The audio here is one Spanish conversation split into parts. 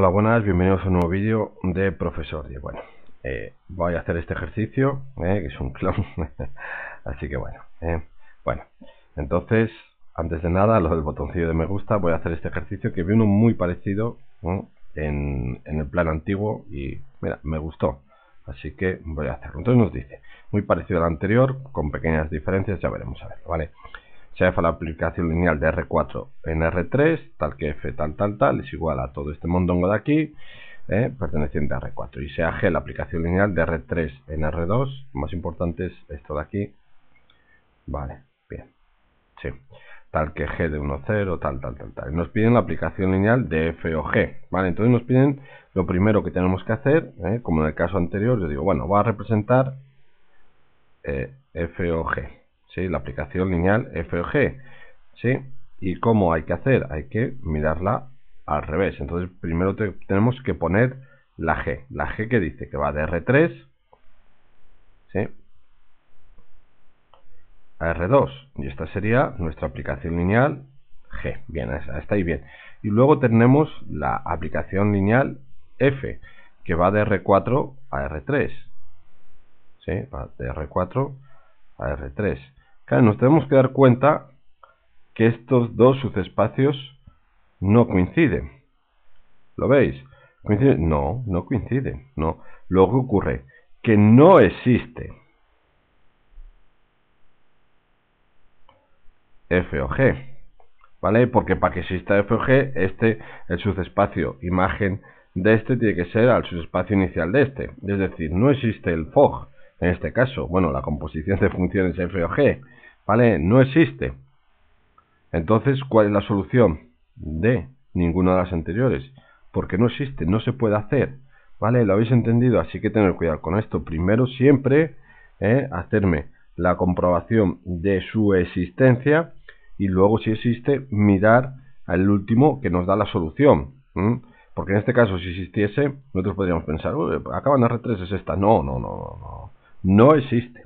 Hola, buenas, bienvenidos a un nuevo vídeo de Profesor Diego. Bueno, eh, voy a hacer este ejercicio, eh, que es un clon, así que bueno. Eh, bueno, entonces, antes de nada, lo del botoncillo de me gusta, voy a hacer este ejercicio que vi uno muy parecido en, el plan antiguo y, mira, me gustó. Así que voy a hacerlo. Entonces nos dice, muy parecido al anterior, con pequeñas diferencias, ya veremos a ver, ¿vale? vale sea F la aplicación lineal de R4 en R3, tal que f tal tal tal es igual a todo este mondongo de aquí, eh, perteneciente a R4. Y sea g la aplicación lineal de R3 en R2, más importante es esto de aquí. Vale, bien. Sí. Tal que g de 1, 0, tal, tal, tal, tal. Nos piden la aplicación lineal de f o g. Vale, entonces nos piden lo primero que tenemos que hacer, eh, como en el caso anterior, yo digo, bueno, va a representar eh, f o g. ¿sí? la aplicación lineal F o ¿sí? ¿Y cómo hay que hacer? Hay que mirarla al revés. Entonces primero tenemos que poner la G. La G que dice que va de R3 a R2. Y esta sería nuestra aplicación lineal G. Bien, está ahí bien. Y luego tenemos la aplicación lineal F, que va de R4 a R3. ¿Sí? de R4 a R3 nos tenemos que dar cuenta que estos dos subespacios no coinciden. ¿Lo veis? No, no coinciden. No. Lo que ocurre que no existe F o G. ¿Vale? Porque para que exista F o G, este, el subespacio imagen de este tiene que ser al subespacio inicial de este. Es decir, no existe el FOG en este caso, bueno, la composición de funciones f o g, ¿vale? No existe. Entonces, ¿cuál es la solución? de ninguna de las anteriores, porque no existe, no se puede hacer, ¿vale? Lo habéis entendido, así que tener cuidado con esto. Primero, siempre ¿eh? hacerme la comprobación de su existencia y luego, si existe, mirar al último que nos da la solución. Porque en este caso, si existiese, nosotros podríamos pensar, acaban R3 es esta. No, no, no, no. No existe.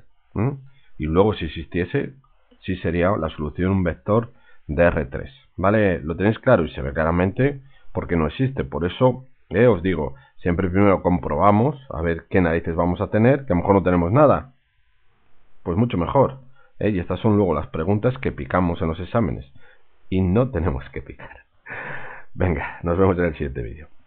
Y luego si existiese, sí sería la solución un vector de R3. ¿Vale? Lo tenéis claro y se ve claramente porque no existe. Por eso eh, os digo, siempre primero comprobamos a ver qué narices vamos a tener, que a lo mejor no tenemos nada. Pues mucho mejor. ¿eh? Y estas son luego las preguntas que picamos en los exámenes. Y no tenemos que picar. Venga, nos vemos en el siguiente vídeo.